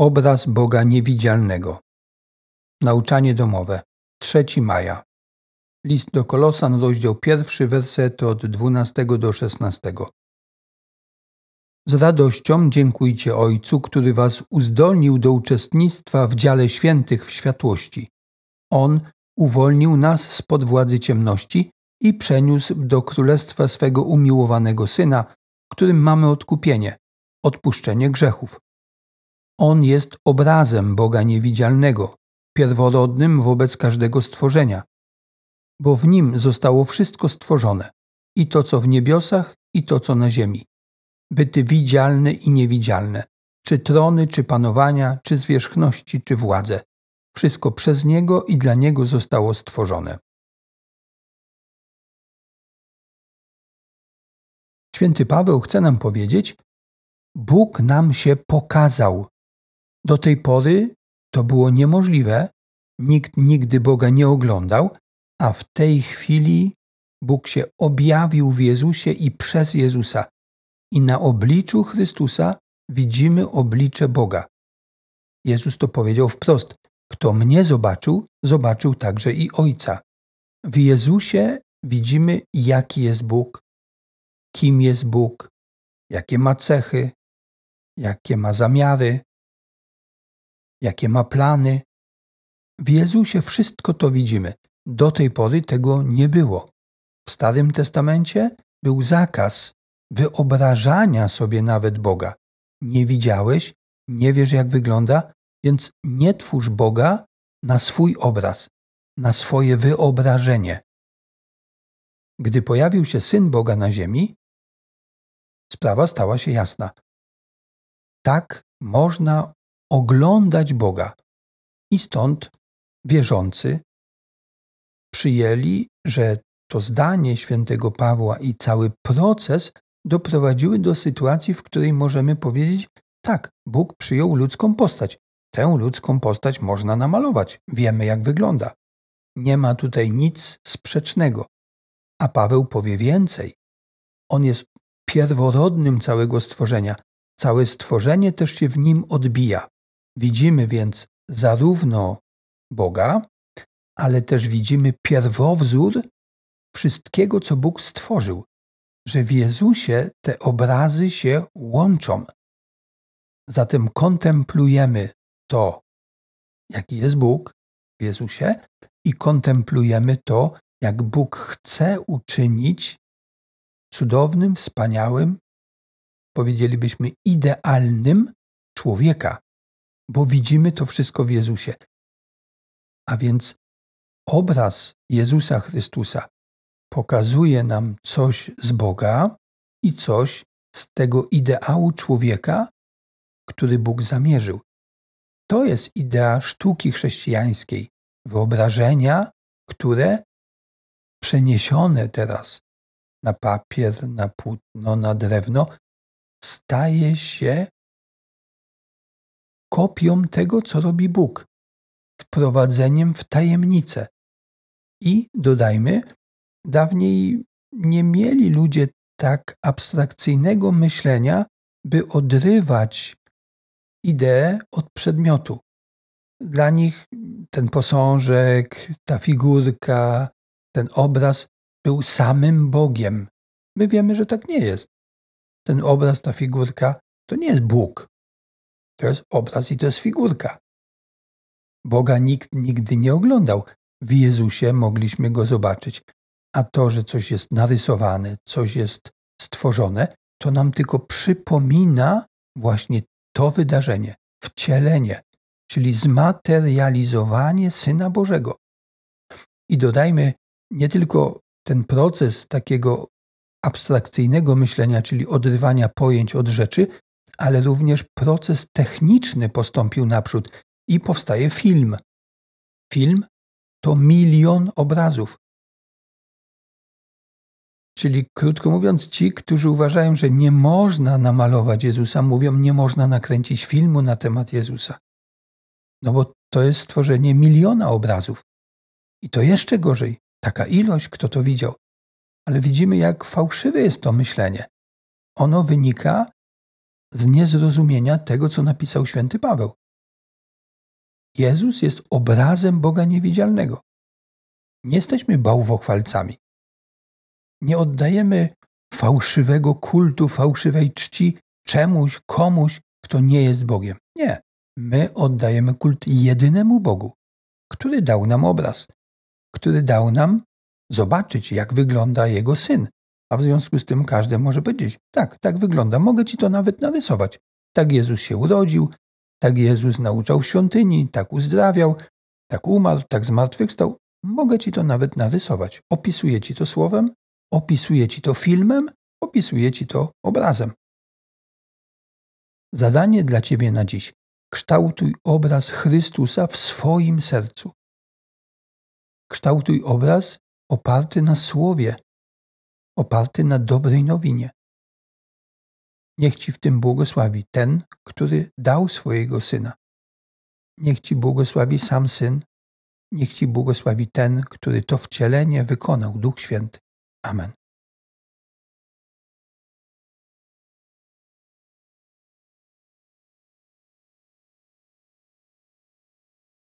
Obraz Boga Niewidzialnego. Nauczanie domowe. 3 maja. List do Kolosan, rozdział pierwszy, werset od 12 do 16. Z radością dziękujcie Ojcu, który was uzdolnił do uczestnictwa w dziale świętych w światłości. On uwolnił nas spod władzy ciemności i przeniósł do królestwa swego umiłowanego Syna, którym mamy odkupienie, odpuszczenie grzechów. On jest obrazem Boga niewidzialnego, pierworodnym wobec każdego stworzenia, bo w nim zostało wszystko stworzone, i to co w niebiosach, i to co na ziemi. Byty widzialne i niewidzialne, czy trony, czy panowania, czy zwierzchności, czy władze. Wszystko przez niego i dla niego zostało stworzone. Święty Paweł chce nam powiedzieć: Bóg nam się pokazał do tej pory to było niemożliwe, nikt nigdy Boga nie oglądał, a w tej chwili Bóg się objawił w Jezusie i przez Jezusa. I na obliczu Chrystusa widzimy oblicze Boga. Jezus to powiedział wprost: Kto mnie zobaczył, zobaczył także i Ojca. W Jezusie widzimy, jaki jest Bóg, kim jest Bóg, jakie ma cechy, jakie ma zamiary, jakie ma plany. W Jezusie wszystko to widzimy. Do tej pory tego nie było. W Starym Testamencie był zakaz wyobrażania sobie nawet Boga. Nie widziałeś, nie wiesz jak wygląda, więc nie twórz Boga na swój obraz, na swoje wyobrażenie. Gdy pojawił się syn Boga na ziemi, sprawa stała się jasna. Tak można oglądać Boga. I stąd wierzący przyjęli, że to zdanie świętego Pawła i cały proces doprowadziły do sytuacji, w której możemy powiedzieć: tak, Bóg przyjął ludzką postać. Tę ludzką postać można namalować, wiemy jak wygląda. Nie ma tutaj nic sprzecznego. A Paweł powie więcej. On jest pierworodnym całego stworzenia. Całe stworzenie też się w nim odbija. Widzimy więc zarówno Boga, ale też widzimy pierwowzór wszystkiego, co Bóg stworzył, że w Jezusie te obrazy się łączą. Zatem kontemplujemy to, jaki jest Bóg w Jezusie, i kontemplujemy to, jak Bóg chce uczynić cudownym, wspaniałym, powiedzielibyśmy idealnym człowieka, bo widzimy to wszystko w Jezusie. A więc obraz Jezusa Chrystusa pokazuje nam coś z Boga i coś z tego ideału człowieka, który Bóg zamierzył. To jest idea sztuki chrześcijańskiej, wyobrażenia, które przeniesione teraz na papier, na płótno, na drewno, staje się kopią tego, co robi Bóg, wprowadzeniem w tajemnicę. I dodajmy, dawniej nie mieli ludzie tak abstrakcyjnego myślenia, by odrywać ideę od przedmiotu. Dla nich ten posążek, ta figurka, ten obraz był samym Bogiem. My wiemy, że tak nie jest. Ten obraz, ta figurka to nie jest Bóg. To jest obraz i to jest figurka. Boga nikt nigdy nie oglądał. W Jezusie mogliśmy go zobaczyć. A to, że coś jest narysowane, coś jest stworzone, to nam tylko przypomina właśnie to wydarzenie, wcielenie, czyli zmaterializowanie Syna Bożego. I dodajmy nie tylko ten proces takiego abstrakcyjnego myślenia, czyli odrywania pojęć od rzeczy, ale również proces techniczny postąpił naprzód i powstaje film. Film to milion obrazów. Czyli krótko mówiąc, ci, którzy uważają, że nie można namalować Jezusa, mówią, nie można nakręcić filmu na temat Jezusa. No bo to jest stworzenie miliona obrazów. I to jeszcze gorzej. Taka ilość, kto to widział. Ale widzimy, jak fałszywe jest to myślenie. Ono wynika z niezrozumienia tego, co napisał święty Paweł. Jezus jest obrazem Boga niewidzialnego. Nie jesteśmy bałwochwalcami. Nie oddajemy fałszywego kultu, fałszywej czci czemuś, komuś, kto nie jest Bogiem. Nie. My oddajemy kult jedynemu Bogu, który dał nam obraz, który dał nam zobaczyć, jak wygląda Jego syn, a w związku z tym każdy może powiedzieć: Tak, tak wygląda, mogę ci to nawet narysować. Tak Jezus się urodził, tak Jezus nauczał w świątyni, tak uzdrawiał, tak umarł, tak zmartwychwstał. Mogę ci to nawet narysować. Opisuję ci to słowem, opisuję ci to filmem, opisuję ci to obrazem. Zadanie dla ciebie na dziś: kształtuj obraz Chrystusa w swoim sercu. Kształtuj obraz oparty na słowie, oparty na dobrej nowinie. Niech Ci w tym błogosławi ten, który dał swojego syna. Niech Ci błogosławi sam syn. Niech Ci błogosławi ten, który to wcielenie wykonał, Duch Święty. Amen.